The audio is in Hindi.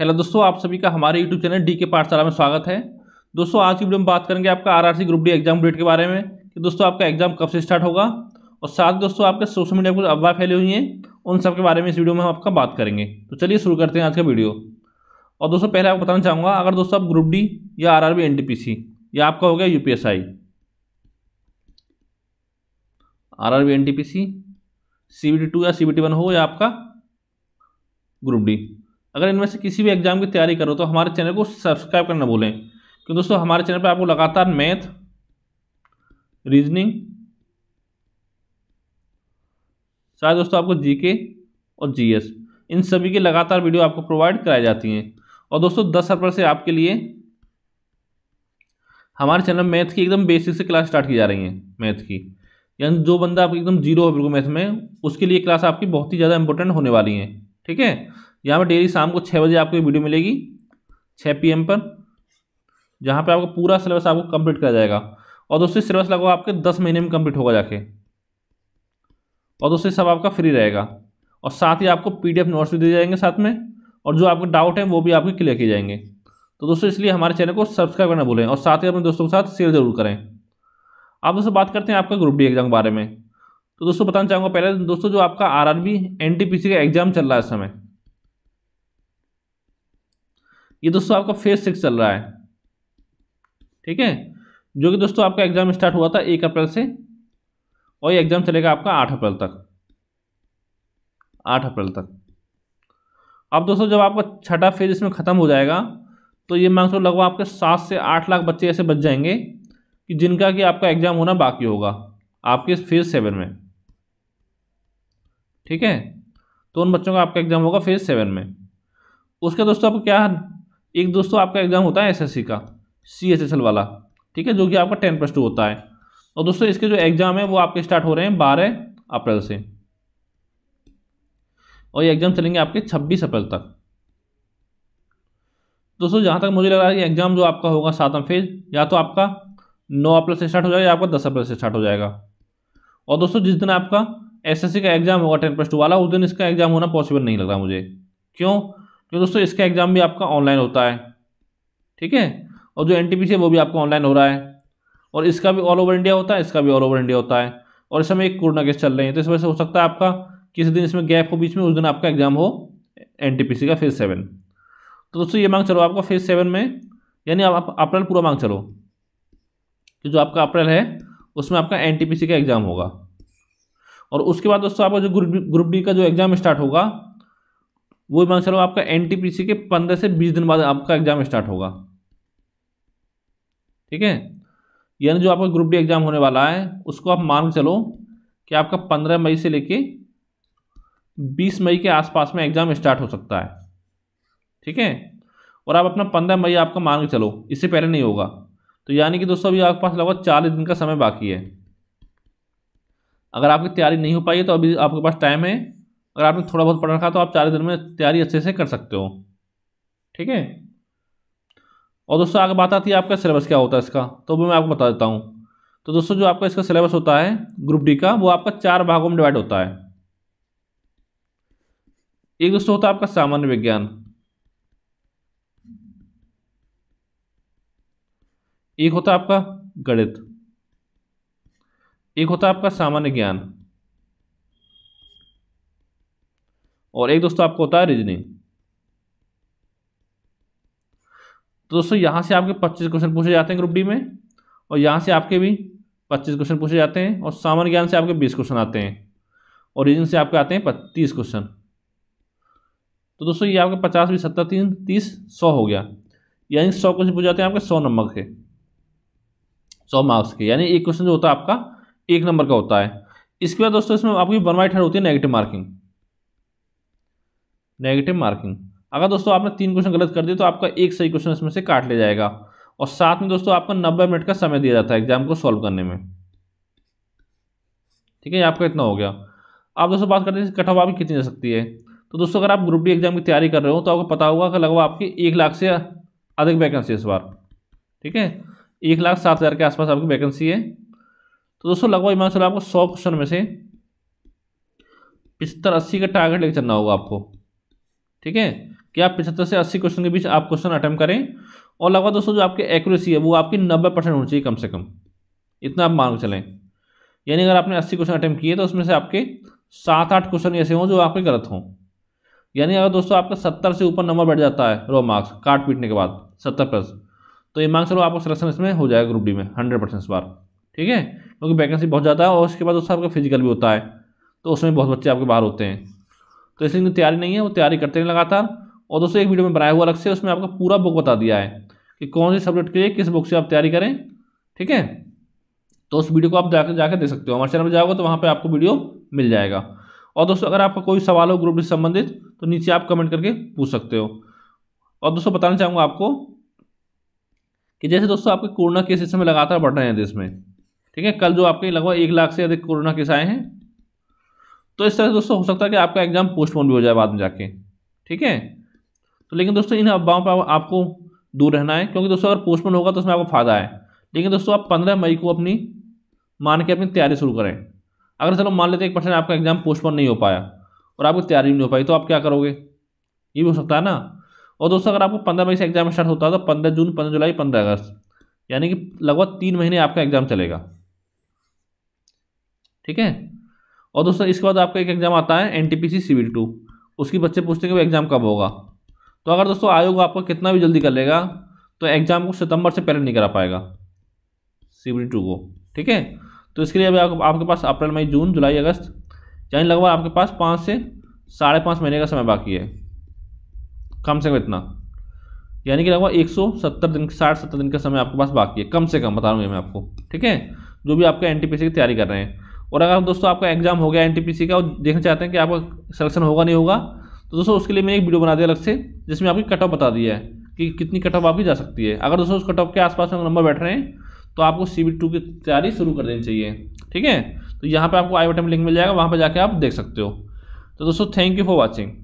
हेलो दोस्तों आप सभी का हमारे यूट्यूब चैनल डी के पाठशाला में स्वागत है दोस्तों आज की वीडियो में बात करेंगे आपका RRC group D exam date के बारे में कि दोस्तों आपका एग्जाम कब से स्टार्ट होगा और साथ दोस्तों आपके सोशल मीडिया पर अफवाह फैली हुई हैं उन सब के बारे में इस वीडियो में हम आपका बात करेंगे तो चलिए शुरू करते हैं आज का वीडियो और दोस्तों पहले आपको बताना चाहूँगा अगर दोस्तों आप ग्रुप डी या आर आर या आपका हो गया U P S I R R B N T P C C B T two या सी बी टी वन हो या आपका ग्रुप डी अगर इनमें से किसी भी एग्जाम की तैयारी करो तो हमारे चैनल को सब्सक्राइब करना भूलें क्योंकि दोस्तों हमारे चैनल पर आपको लगातार मैथ रीजनिंग शायद दोस्तों आपको जीके और जीएस इन सभी की लगातार वीडियो आपको प्रोवाइड कराई जाती हैं और दोस्तों दस अप्रैल से आपके लिए हमारे चैनल मैथ की एकदम बेसिक से क्लास स्टार्ट की जा रही है मैथ की यानी जो बंदा आप एकदम जीरो हो बिल्कुल मैथ में उसके लिए क्लास आपकी बहुत ही ज़्यादा इंपॉर्टेंट होने वाली है ठीक है यहाँ पर डेली शाम को छः बजे आपको वीडियो मिलेगी छः पी पर जहाँ पर आपको पूरा सिलेबस आपको कम्प्लीट किया जाएगा और दोस्तों सिलेबस लगभग आपके दस महीने में कम्प्लीट होगा जाके और दोस्तों सब आपका फ्री रहेगा और साथ ही आपको पी डी नोट्स भी दिए जाएंगे साथ में और जो आपके डाउट हैं वो भी आपके क्लियर किए जाएंगे तो दोस्तों इसलिए हमारे चैनल को सब्सक्राइब करना भूलें और साथ ही अपने दोस्तों के साथ शेयर जरूर करें आप दोस्तों बात करते हैं आपका ग्रुप डी एग्जाम के बारे में तो दोस्तों बताना चाहूँगा पहले दोस्तों जो आपका R R B N T P C का एग्जाम चल रहा है इस समय ये दोस्तों आपका फेज सिक्स चल रहा है ठीक है जो कि दोस्तों आपका एग्ज़ाम स्टार्ट हुआ था एक अप्रैल से और ये एग्ज़ाम चलेगा आपका आठ अप्रैल तक आठ अप्रैल तक अब दोस्तों जब आपका छठा फेज इसमें ख़त्म हो जाएगा तो ये मार्क्स लगभग आपके सात से आठ लाख बच्चे ऐसे बच जाएंगे कि जिनका कि आपका एग्ज़ाम होना बाकी होगा आपके फेज़ सेवन में ठीक है तो उन बच्चों का आपका एग्ज़ाम होगा फेज़ सेवन में उसके दोस्तों आपको क्या एक दोस्तों आपका एग्ज़ाम होता है एसएससी का सीएसएसएल वाला ठीक है जो कि आपका टेन प्लस टू होता है और दोस्तों इसके जो एग्ज़ाम है वो आपके स्टार्ट हो रहे हैं बारह अप्रैल से और ये एग्ज़ाम चलेंगे आपके छब्बीस अप्रैल तक दोस्तों जहाँ तक मुझे लग रहा है कि एग्ज़ाम जो आपका होगा सातम फेज या तो आपका नौ अप्रैल से स्टार्ट हो जाएगा या आपका दस अप्रैल से स्टार्ट हो जाएगा और दोस्तों जिस दिन आपका एसएससी का एग्ज़ाम होगा टेन प्लस टू वाला उस दिन इसका एग्ज़ाम होना पॉसिबल नहीं लग रहा मुझे क्यों जो दोस्तों इसका एग्ज़ाम भी आपका ऑनलाइन होता है ठीक है और जो एन है वो भी आपका ऑनलाइन हो रहा है और इसका भी ऑल ओवर इंडिया होता है इसका भी ऑल ओवर इंडिया होता है और इस समय एक कोरोना केस चल रहे हैं तो इस वजह से हो सकता है आपका किसी दिन इसमें गैप हो बीच में उस दिन आपका एग्ज़ाम हो एन का फेज़ सेवन तो दोस्तों ये मांग चलो आपका फेज़ सेवन में यानी आप अप्रैल पूरा मांग चलो कि जो आपका अप्रैल है उसमें आपका एन का एग्ज़ाम होगा और उसके बाद दोस्तों आपका जो ग्रुप ग्रुप डी का जो एग्ज़ाम स्टार्ट होगा वो मान चलो आपका एन के पंद्रह से बीस दिन बाद आपका एग्जाम स्टार्ट होगा ठीक है यानी जो आपका ग्रुप डी एग्जाम होने वाला है उसको आप मान के चलो कि आपका पंद्रह मई से लेके बीस मई के आसपास में एग्जाम स्टार्ट हो सकता है ठीक है और आप अपना पंद्रह मई आपका मान के चलो इससे पहले नहीं होगा तो यानी कि दोस्तों अभी आपके पास लगभग चालीस दिन का समय बाकी है अगर आपकी तैयारी नहीं हो पाई है तो अभी आपके पास टाइम है अगर आपने थोड़ा बहुत पढ़ रखा तो आप चार दिन में तैयारी अच्छे से कर सकते हो ठीक है और दोस्तों आगे बात आती है आपका सिलेबस क्या होता है इसका तो वो मैं आपको बता देता हूँ तो दोस्तों जो आपका इसका सिलेबस होता है ग्रुप डी का वो आपका चार भागों में डिवाइड होता है एक दोस्तों होता है आपका सामान्य विज्ञान एक होता है आपका गणित एक होता है आपका सामान्य ज्ञान और एक दोस्तों आपको होता है रीजनिंग तो दोस्तों यहाँ से आपके 25 क्वेश्चन पूछे जाते हैं ग्रुप डी में और यहाँ से आपके भी 25 क्वेश्चन पूछे जाते हैं और सामान्य ज्ञान से आपके 20 क्वेश्चन आते हैं और रीजन से आपके आते हैं तीस क्वेश्चन तो दोस्तों ये आपके पचास बीस सत्तर तीन तीस सौ हो गया यानी सौ क्वेश्चन पूछ जाते हैं आपके सौ नंबर के सौ मार्क्स के यानी एक क्वेश्चन जो होता है आपका एक नंबर का होता है इसके बाद दोस्तों इसमें आपकी वन बाई थर्ड होती है नेगेटिव मार्किंग नेगेटिव मार्किंग अगर दोस्तों आपने तीन क्वेश्चन गलत कर दिए तो आपका एक सही क्वेश्चन इसमें से काट लिया जाएगा और साथ में दोस्तों आपको नब्बे मिनट का समय दिया जाता है एग्जाम को सॉल्व करने में ठीक है आपका इतना हो गया आप दोस्तों बात करते हैं कट ऑफ आपकी कितनी जा सकती है तो दोस्तों अगर आप ग्रुप डी एग्जाम की तैयारी कर रहे हो तो आपको पता होगा कि लगभग आपकी एक लाख से अधिक वैकेंसी इस बार ठीक है एक लाख सात हज़ार के आसपास आपकी वैकेंसी है तो दोस्तों लगभग मान चलो आपको सौ क्वेश्चन में से पिछहत्तर अस्सी का टारगेट लेकर चलना होगा आपको ठीक है कि आप पिछहत्तर से अस्सी क्वेश्चन के बीच आप क्वेश्चन अटैम्प करें और लगभग दोस्तों जो आपकी एक्यूरेसी है वो आपकी नब्बे परसेंट होनी चाहिए कम से कम इतना आप मान के चलें यानी अगर आपने अस्सी क्वेश्चन अटैम्प किए तो उसमें से आपके सात आठ क्वेश्चन ऐसे हों जो आपके गलत हों यानी अगर दोस्तों आपका सत्तर से ऊपर नंबर बैठ जाता है रो मार्क्स काट पीटने के बाद सत्तर प्लस तो ये मार्क्स चलो आपका सिलेक्शन इसमें हो जाएगा ग्रुप डी में हंड्रेड परसेंट इस बार ठीक है क्योंकि वैकेंसी बहुत ज़्यादा है और उसके बाद दोस्तों आपका फिजिकल भी होता है तो उसमें बहुत बच्चे आपके बाहर होते हैं तो इसलिए उनकी तैयारी नहीं है वो तैयारी करते हैं लगातार और दोस्तों एक वीडियो में बनाया हुआ अलग से उसमें आपका पूरा बुक बता दिया है कि कौन से सब्जेक्ट के लिए किस बुक से आप तैयारी करें ठीक है तो उस वीडियो को आप जाकर जाकर देख सकते हो हमारे चैनल पर जाओगे तो वहाँ पर आपको वीडियो मिल जाएगा और दोस्तों अगर आपका कोई सवाल हो ग्रुप से संबंधित तो नीचे आप कमेंट करके पूछ सकते हो और दोस्तों बताना चाहूँगा आपको कि जैसे दोस्तों आपके कोरोना केसेस में लगातार बढ़ रहे हैं देश में ठीक है कल जो आपके लगभग एक लाख से अधिक कोरोना केस आए हैं तो इस तरह से दोस्तों हो सकता है कि आपका एग्ज़ाम पोस्टपोन भी हो जाए बाद में जाके ठीक है तो लेकिन दोस्तों इन अफवाहों पर आपको दूर रहना है क्योंकि दोस्तों अगर पोस्टपोन होगा तो उसमें आपको फ़ायदा है लेकिन दोस्तों आप पंद्रह मई को अपनी मान के अपनी तैयारी शुरू करें अगर चलो मान लेते एक परसेंट आपका एग्ज़ाम पोस्टपोन नहीं हो पाया और आपकी तैयारी नहीं हो पाई तो आप क्या करोगे ये भी हो सकता है ना और दोस्तों अगर आपको पंद्रह मई से एग्ज़ाम स्टार्ट होता है तो पंद्रह जून पंद्रह जुलाई पंद्रह अगस्त यानी कि लगभग तीन महीने आपका एग्ज़ाम चलेगा ठीक है और दोस्तों इसके बाद आपका एक एग्ज़ाम आता है एन टी सिविल टू उसकी बच्चे पूछते हैं कि वो एग्ज़ाम कब होगा तो अगर दोस्तों आयोग आपका कितना भी जल्दी कर लेगा तो एग्ज़ाम को सितंबर से पहले नहीं करा पाएगा सिविल टू को ठीक है तो इसके लिए अभी आप, आपके पास अप्रैल मई जून जुलाई अगस्त यानी लगभग आपके पास पाँच से साढ़े पाँच महीने का समय बाकी है कम से कम इतना यानी कि लगभग एक सौ सत्तर दिन साठ सत्तर दिन का समय आपके पास बाकी है कम से कम बता रहा हूँ मैं आपको ठीक है जो भी आपका एन की तैयारी कर रहे हैं और अगर दोस्तों आपका एग्जाम हो गया एन का और देखना चाहते हैं कि आपका सिलेक्शन होगा नहीं होगा तो दोस्तों उसके लिए मैंने एक वीडियो बना दिया अलग से जिसमें आपकी कट ऑफ बता दिया है कि कितनी कट ऑफ आपकी जा सकती है अगर दोस्तों उस कट ऑफ के आसपास में नंबर बैठ रहे हैं तो आपको सी टू की तैयारी शुरू कर देनी चाहिए ठीक है तो यहाँ पर आपको आई बटन लिंक मिल जाएगा वहाँ पर जाके आप देख सकते हो तो दोस्तों थैंक यू फॉर वॉचिंग